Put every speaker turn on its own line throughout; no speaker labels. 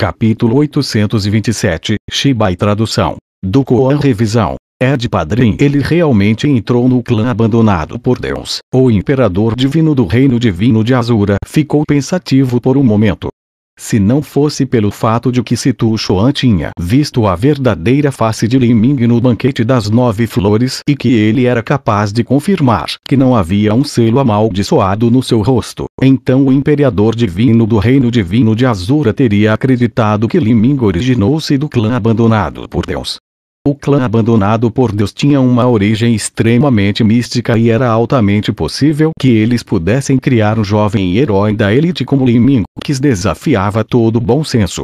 Capítulo 827, e Tradução. Do Koan Revisão. Ed Padrim Ele realmente entrou no clã abandonado por Deus. O imperador divino do reino divino de Azura ficou pensativo por um momento se não fosse pelo fato de que Situ Chuan tinha visto a verdadeira face de Lin Ming no banquete das nove flores e que ele era capaz de confirmar que não havia um selo amaldiçoado no seu rosto. Então o imperador divino do reino divino de Azura teria acreditado que Lin Ming originou-se do clã abandonado por Deus. O clã abandonado por Deus tinha uma origem extremamente mística e era altamente possível que eles pudessem criar um jovem herói da elite como Lin Ming, que desafiava todo o bom senso.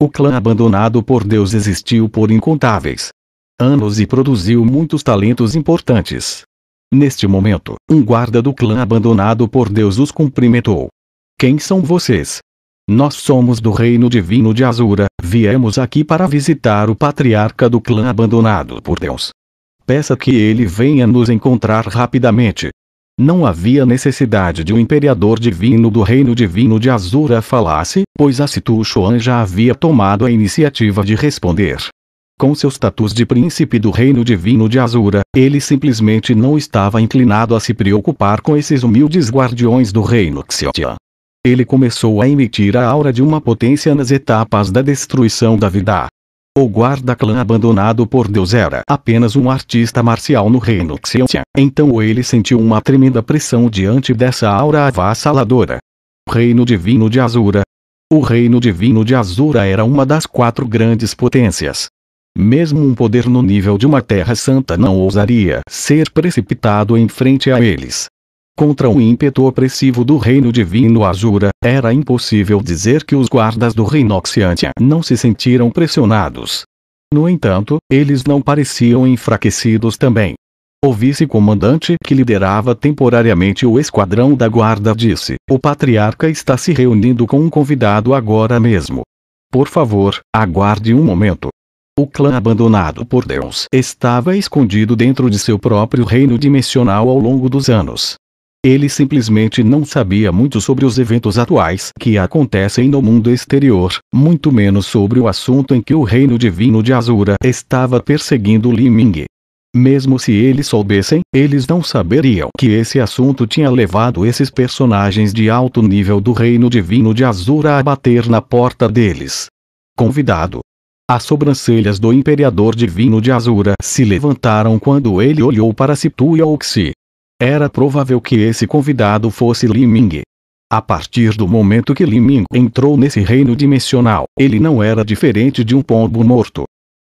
O clã abandonado por Deus existiu por incontáveis anos e produziu muitos talentos importantes. Neste momento, um guarda do clã abandonado por Deus os cumprimentou. Quem são vocês? Nós somos do reino divino de Azura, viemos aqui para visitar o patriarca do clã abandonado por Deus. Peça que ele venha nos encontrar rapidamente. Não havia necessidade de o um imperador divino do reino divino de Azura falasse, pois Asitu Chuan já havia tomado a iniciativa de responder. Com seu status de príncipe do reino divino de Azura, ele simplesmente não estava inclinado a se preocupar com esses humildes guardiões do reino Xiotian ele começou a emitir a aura de uma potência nas etapas da destruição da vida. O guarda-clã abandonado por Deus era apenas um artista marcial no reino Xianxian, então ele sentiu uma tremenda pressão diante dessa aura avassaladora. Reino Divino de Azura. O Reino Divino de Azura era uma das quatro grandes potências. Mesmo um poder no nível de uma Terra Santa não ousaria ser precipitado em frente a eles. Contra o ímpeto opressivo do reino divino Azura, era impossível dizer que os guardas do reino Oxiantia não se sentiram pressionados. No entanto, eles não pareciam enfraquecidos também. O vice-comandante que liderava temporariamente o esquadrão da guarda disse: O patriarca está se reunindo com um convidado agora mesmo. Por favor, aguarde um momento. O clã abandonado por Deus estava escondido dentro de seu próprio reino dimensional ao longo dos anos. Ele simplesmente não sabia muito sobre os eventos atuais que acontecem no mundo exterior, muito menos sobre o assunto em que o reino divino de Azura estava perseguindo Li Ming. Mesmo se eles soubessem, eles não saberiam que esse assunto tinha levado esses personagens de alto nível do reino divino de Azura a bater na porta deles. Convidado. As sobrancelhas do Imperador Divino de Azura se levantaram quando ele olhou para Situ e Oxi. Era provável que esse convidado fosse Li Ming. A partir do momento que Li Ming entrou nesse reino dimensional, ele não era diferente de um pombo morto.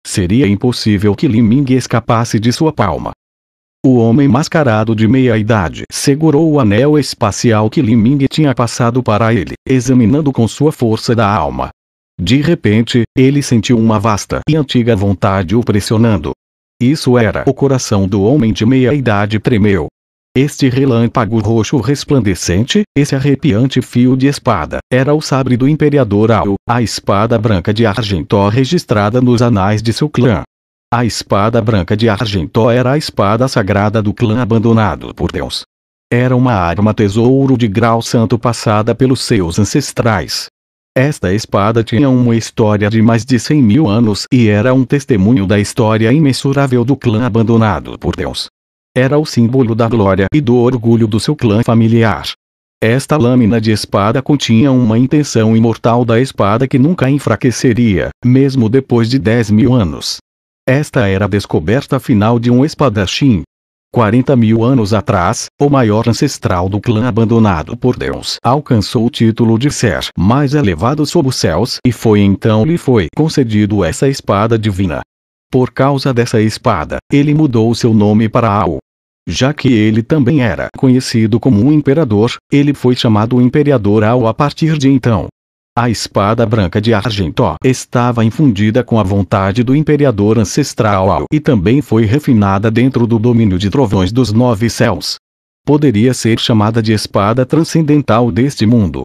Seria impossível que Li Ming escapasse de sua palma. O homem mascarado de meia-idade segurou o anel espacial que Li Ming tinha passado para ele, examinando com sua força da alma. De repente, ele sentiu uma vasta e antiga vontade o pressionando. Isso era o coração do homem de meia-idade tremeu, este relâmpago roxo resplandecente, esse arrepiante fio de espada, era o sabre do imperador Ao, a espada branca de Argentó registrada nos anais de seu clã. A espada branca de Argentó era a espada sagrada do clã abandonado por Deus. Era uma arma tesouro de grau santo passada pelos seus ancestrais. Esta espada tinha uma história de mais de 100 mil anos e era um testemunho da história imensurável do clã abandonado por Deus. Era o símbolo da glória e do orgulho do seu clã familiar. Esta lâmina de espada continha uma intenção imortal da espada que nunca enfraqueceria, mesmo depois de 10 mil anos. Esta era a descoberta final de um espadachim. 40 mil anos atrás, o maior ancestral do clã abandonado por Deus alcançou o título de ser mais elevado sob os céus e foi então lhe foi concedido essa espada divina. Por causa dessa espada, ele mudou seu nome para Ao, já que ele também era conhecido como um imperador, ele foi chamado Imperador Ao a partir de então. A espada branca de Argentó estava infundida com a vontade do imperador ancestral Ao e também foi refinada dentro do domínio de trovões dos nove céus. Poderia ser chamada de espada transcendental deste mundo.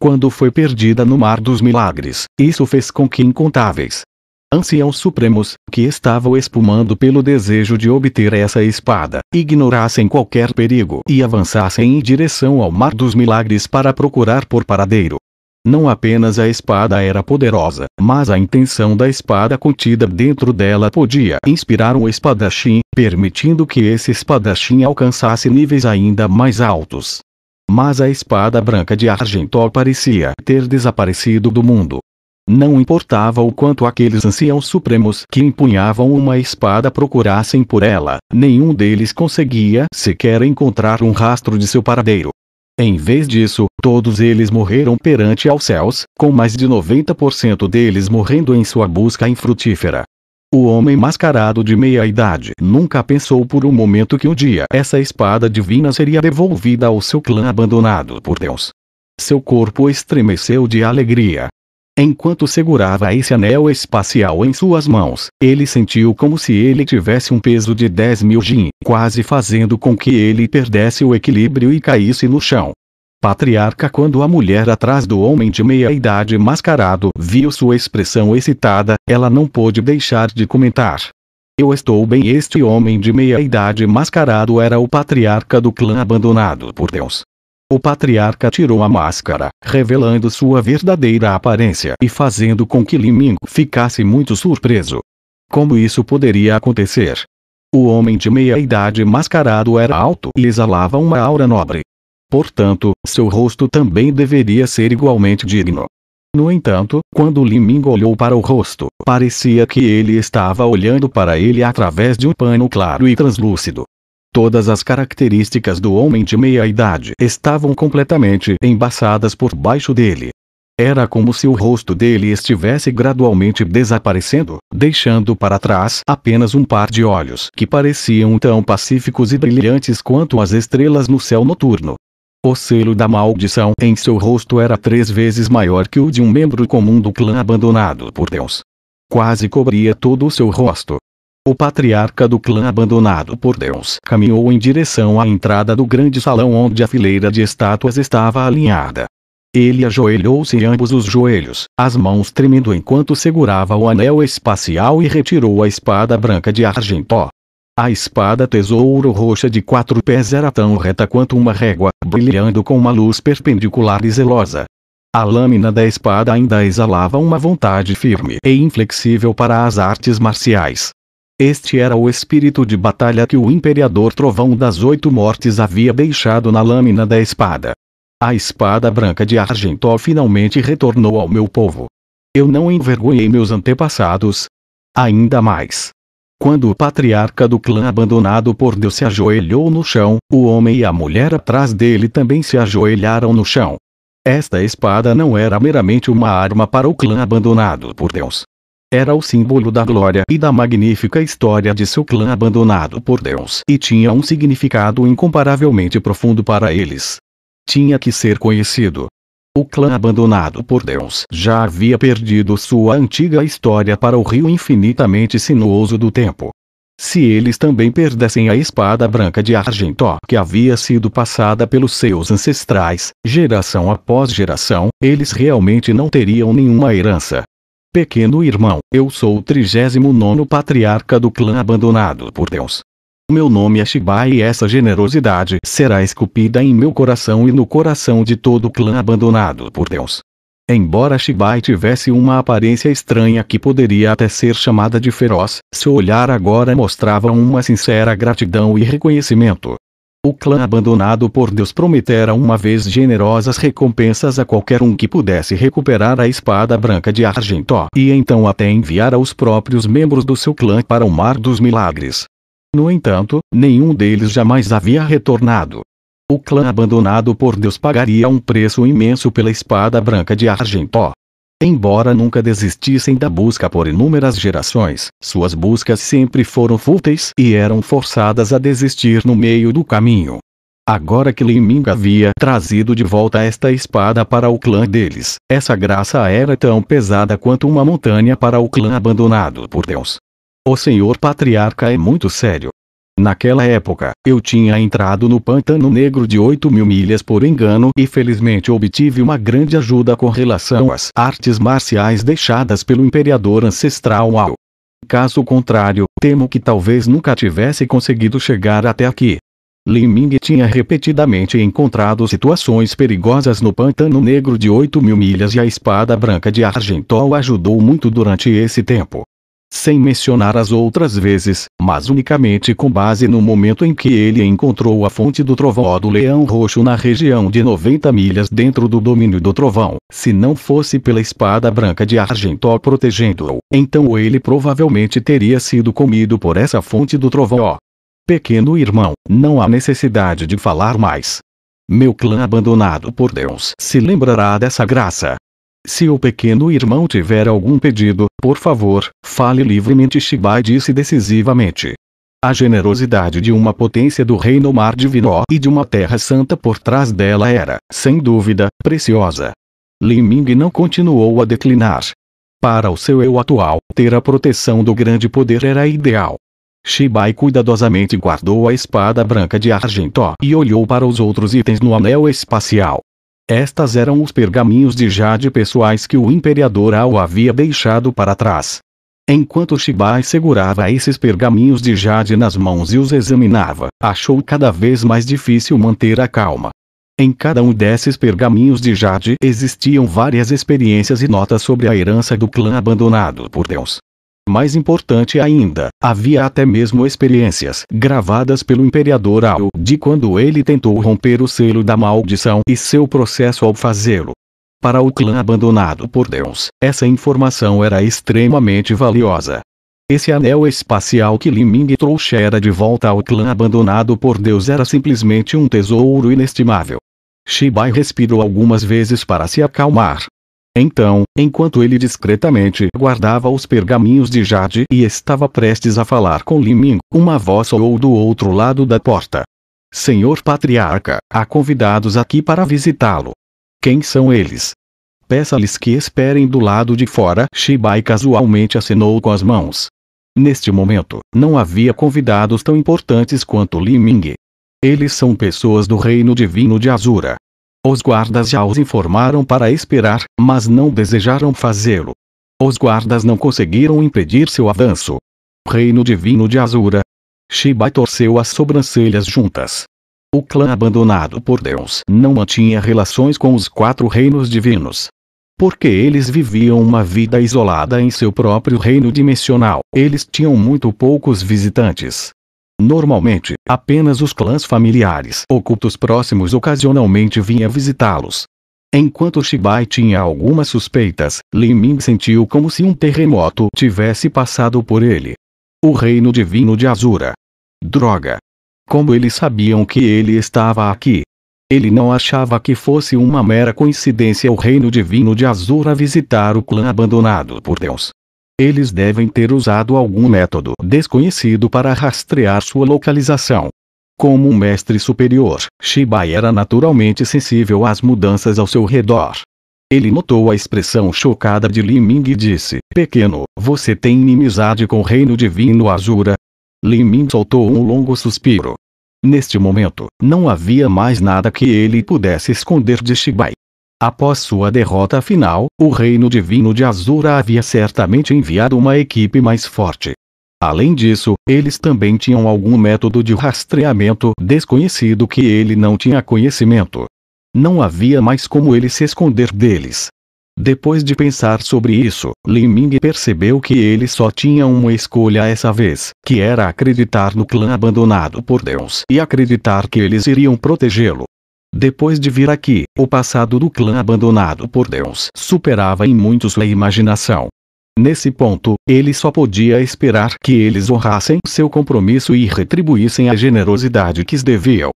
Quando foi perdida no Mar dos Milagres, isso fez com que incontáveis anciãos supremos, que estavam espumando pelo desejo de obter essa espada, ignorassem qualquer perigo e avançassem em direção ao Mar dos Milagres para procurar por paradeiro. Não apenas a espada era poderosa, mas a intenção da espada contida dentro dela podia inspirar um espadachim, permitindo que esse espadachim alcançasse níveis ainda mais altos. Mas a espada branca de Argentor parecia ter desaparecido do mundo, não importava o quanto aqueles anciãos supremos que empunhavam uma espada procurassem por ela, nenhum deles conseguia sequer encontrar um rastro de seu paradeiro. Em vez disso, todos eles morreram perante aos céus, com mais de 90% deles morrendo em sua busca infrutífera. O homem mascarado de meia-idade nunca pensou por um momento que um dia essa espada divina seria devolvida ao seu clã abandonado por Deus. Seu corpo estremeceu de alegria, Enquanto segurava esse anel espacial em suas mãos, ele sentiu como se ele tivesse um peso de 10 mil jin, quase fazendo com que ele perdesse o equilíbrio e caísse no chão. Patriarca Quando a mulher atrás do homem de meia-idade mascarado viu sua expressão excitada, ela não pôde deixar de comentar. Eu estou bem. Este homem de meia-idade mascarado era o patriarca do clã abandonado por Deus. O patriarca tirou a máscara, revelando sua verdadeira aparência e fazendo com que Limingo ficasse muito surpreso. Como isso poderia acontecer? O homem de meia idade mascarado era alto e exalava uma aura nobre. Portanto, seu rosto também deveria ser igualmente digno. No entanto, quando Liming olhou para o rosto, parecia que ele estava olhando para ele através de um pano claro e translúcido. Todas as características do homem de meia-idade estavam completamente embaçadas por baixo dele. Era como se o rosto dele estivesse gradualmente desaparecendo, deixando para trás apenas um par de olhos que pareciam tão pacíficos e brilhantes quanto as estrelas no céu noturno. O selo da maldição em seu rosto era três vezes maior que o de um membro comum do clã abandonado por Deus. Quase cobria todo o seu rosto, o patriarca do clã abandonado por Deus caminhou em direção à entrada do grande salão onde a fileira de estátuas estava alinhada. Ele ajoelhou-se em ambos os joelhos, as mãos tremendo enquanto segurava o anel espacial e retirou a espada branca de argentó. A espada tesouro roxa de quatro pés era tão reta quanto uma régua, brilhando com uma luz perpendicular e zelosa. A lâmina da espada ainda exalava uma vontade firme e inflexível para as artes marciais. Este era o espírito de batalha que o Imperador Trovão das Oito Mortes havia deixado na lâmina da espada. A espada branca de Argentó finalmente retornou ao meu povo. Eu não envergonhei meus antepassados. Ainda mais. Quando o patriarca do clã abandonado por Deus se ajoelhou no chão, o homem e a mulher atrás dele também se ajoelharam no chão. Esta espada não era meramente uma arma para o clã abandonado por Deus. Era o símbolo da glória e da magnífica história de seu clã abandonado por Deus e tinha um significado incomparavelmente profundo para eles. Tinha que ser conhecido. O clã abandonado por Deus já havia perdido sua antiga história para o rio infinitamente sinuoso do tempo. Se eles também perdessem a espada branca de Argentó que havia sido passada pelos seus ancestrais, geração após geração, eles realmente não teriam nenhuma herança. Pequeno irmão, eu sou o 39 patriarca do clã abandonado por Deus. Meu nome é Shiba e essa generosidade será esculpida em meu coração e no coração de todo o clã abandonado por Deus. Embora Shibai tivesse uma aparência estranha que poderia até ser chamada de feroz, seu olhar agora mostrava uma sincera gratidão e reconhecimento. O clã abandonado por Deus prometera uma vez generosas recompensas a qualquer um que pudesse recuperar a espada branca de Argentó e então até enviara os próprios membros do seu clã para o Mar dos Milagres. No entanto, nenhum deles jamais havia retornado. O clã abandonado por Deus pagaria um preço imenso pela espada branca de Argentó. Embora nunca desistissem da busca por inúmeras gerações, suas buscas sempre foram fúteis e eram forçadas a desistir no meio do caminho. Agora que Lin Ming havia trazido de volta esta espada para o clã deles, essa graça era tão pesada quanto uma montanha para o clã abandonado por Deus. O senhor patriarca é muito sério, Naquela época, eu tinha entrado no pântano negro de 8 mil milhas por engano e felizmente obtive uma grande ajuda com relação às artes marciais deixadas pelo imperador ancestral Ao. Caso contrário, temo que talvez nunca tivesse conseguido chegar até aqui. Lin Ming tinha repetidamente encontrado situações perigosas no pântano negro de 8 mil milhas e a espada branca de Argentol ajudou muito durante esse tempo sem mencionar as outras vezes, mas unicamente com base no momento em que ele encontrou a fonte do trovão do Leão Roxo na região de 90 milhas dentro do domínio do trovão. Se não fosse pela espada branca de Argentó protegendo-o, então ele provavelmente teria sido comido por essa fonte do trovão. Pequeno irmão, não há necessidade de falar mais. Meu clã abandonado por Deus se lembrará dessa graça, se o pequeno irmão tiver algum pedido, por favor, fale livremente. Shibai disse decisivamente. A generosidade de uma potência do reino mar divino e de uma terra santa por trás dela era, sem dúvida, preciosa. Liming Ming não continuou a declinar. Para o seu eu atual, ter a proteção do grande poder era ideal. Shibai cuidadosamente guardou a espada branca de argento e olhou para os outros itens no anel espacial. Estas eram os pergaminhos de Jade pessoais que o imperador Ao havia deixado para trás. Enquanto Shibai segurava esses pergaminhos de Jade nas mãos e os examinava, achou cada vez mais difícil manter a calma. Em cada um desses pergaminhos de Jade existiam várias experiências e notas sobre a herança do clã abandonado por Deus. Mais importante ainda, havia até mesmo experiências gravadas pelo imperador Ao de quando ele tentou romper o selo da maldição e seu processo ao fazê-lo. Para o clã abandonado por Deus, essa informação era extremamente valiosa. Esse anel espacial que Liming trouxera de volta ao clã abandonado por Deus era simplesmente um tesouro inestimável. Shibai respirou algumas vezes para se acalmar, então, enquanto ele discretamente guardava os pergaminhos de Jade e estava prestes a falar com Liming, uma voz soou do outro lado da porta. Senhor Patriarca, há convidados aqui para visitá-lo. Quem são eles? Peça-lhes que esperem do lado de fora. Shibai casualmente acenou com as mãos. Neste momento, não havia convidados tão importantes quanto Liming. Eles são pessoas do reino divino de Azura, os guardas já os informaram para esperar, mas não desejaram fazê-lo. Os guardas não conseguiram impedir seu avanço. Reino Divino de Azura. Shibai torceu as sobrancelhas juntas. O clã abandonado por Deus não mantinha relações com os quatro reinos divinos. Porque eles viviam uma vida isolada em seu próprio reino dimensional, eles tinham muito poucos visitantes. Normalmente, apenas os clãs familiares ocultos próximos ocasionalmente vinha visitá-los. Enquanto Shibai tinha algumas suspeitas, Liming Ming sentiu como se um terremoto tivesse passado por ele. O reino divino de Azura. Droga! Como eles sabiam que ele estava aqui? Ele não achava que fosse uma mera coincidência o reino divino de Azura visitar o clã abandonado por Deus. Eles devem ter usado algum método desconhecido para rastrear sua localização. Como um mestre superior, Shibai era naturalmente sensível às mudanças ao seu redor. Ele notou a expressão chocada de Li Ming e disse: Pequeno, você tem inimizade com o reino divino Azura? Li Ming soltou um longo suspiro. Neste momento, não havia mais nada que ele pudesse esconder de Shibai. Após sua derrota final, o reino divino de Azura havia certamente enviado uma equipe mais forte. Além disso, eles também tinham algum método de rastreamento desconhecido que ele não tinha conhecimento. Não havia mais como ele se esconder deles. Depois de pensar sobre isso, Lin Ming percebeu que ele só tinha uma escolha essa vez, que era acreditar no clã abandonado por Deus e acreditar que eles iriam protegê-lo. Depois de vir aqui, o passado do clã abandonado por Deus superava em muito sua imaginação. Nesse ponto, ele só podia esperar que eles honrassem seu compromisso e retribuíssem a generosidade que deviam.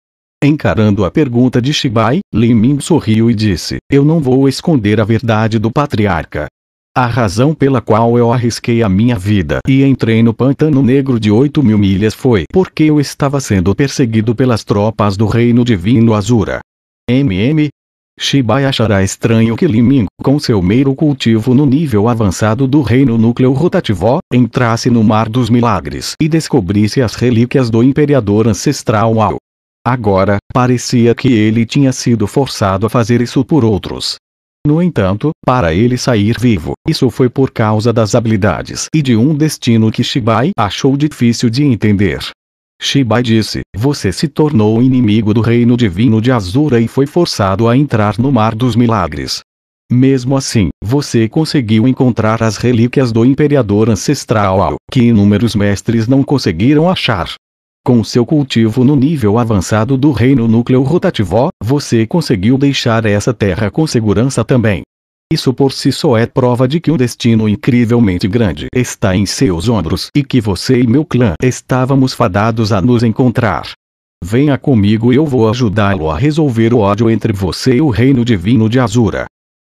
Encarando a pergunta de Shibai, Lin Ming sorriu e disse: Eu não vou esconder a verdade do patriarca. A razão pela qual eu arrisquei a minha vida e entrei no pântano negro de 8 mil milhas foi porque eu estava sendo perseguido pelas tropas do reino divino Azura. MM, Shibai achará estranho que Liming, com seu meiro cultivo no nível avançado do reino núcleo rotativo, entrasse no mar dos milagres e descobrisse as relíquias do imperador ancestral Ao. Agora, parecia que ele tinha sido forçado a fazer isso por outros, no entanto, para ele sair vivo, isso foi por causa das habilidades e de um destino que Shibai achou difícil de entender. Shibai disse: Você se tornou inimigo do reino divino de Azura e foi forçado a entrar no Mar dos Milagres. Mesmo assim, você conseguiu encontrar as relíquias do Imperador Ancestral, que inúmeros mestres não conseguiram achar. Com seu cultivo no nível avançado do reino núcleo rotativo, você conseguiu deixar essa terra com segurança também. Isso por si só é prova de que um destino incrivelmente grande está em seus ombros e que você e meu clã estávamos fadados a nos encontrar. Venha comigo e eu vou ajudá-lo a resolver o ódio entre você e o reino divino de Azura.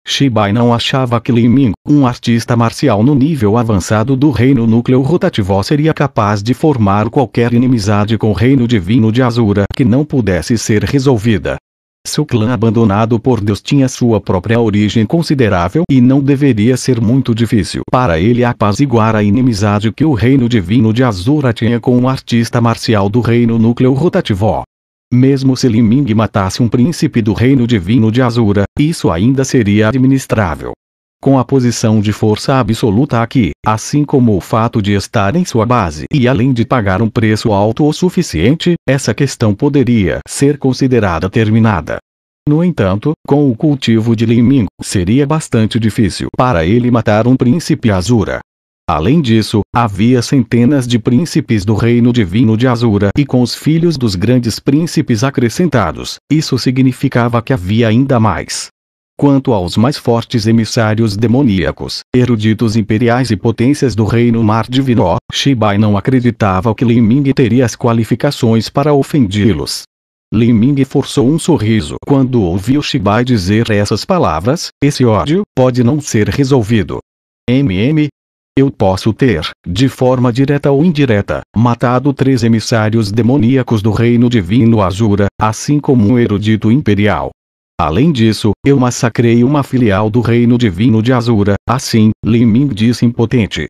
Shibai não achava que Li Ming, um artista marcial no nível avançado do reino núcleo rotativo seria capaz de formar qualquer inimizade com o reino divino de Azura que não pudesse ser resolvida. Seu clã abandonado por Deus tinha sua própria origem considerável e não deveria ser muito difícil para ele apaziguar a inimizade que o reino divino de Azura tinha com o um artista marcial do reino núcleo rotativo. Mesmo se Liming matasse um príncipe do reino divino de Azura, isso ainda seria administrável. Com a posição de força absoluta aqui, assim como o fato de estar em sua base e além de pagar um preço alto o suficiente, essa questão poderia ser considerada terminada. No entanto, com o cultivo de Liming, seria bastante difícil para ele matar um príncipe Azura, Além disso, havia centenas de príncipes do reino divino de Azura e com os filhos dos grandes príncipes acrescentados, isso significava que havia ainda mais. Quanto aos mais fortes emissários demoníacos, eruditos imperiais e potências do reino Mar Divino, Shibai não acreditava que Lin Ming teria as qualificações para ofendi los Lin Ming forçou um sorriso quando ouviu Shibai dizer essas palavras, esse ódio pode não ser resolvido. MM, eu posso ter, de forma direta ou indireta, matado três emissários demoníacos do reino divino Azura, assim como um erudito imperial. Além disso, eu massacrei uma filial do reino divino de Azura, assim, Lin Ming disse impotente.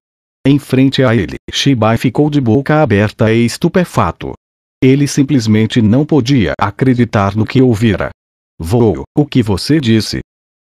Em frente a ele, Shibai ficou de boca aberta e estupefato. Ele simplesmente não podia acreditar no que ouvira. Vou, o que você disse,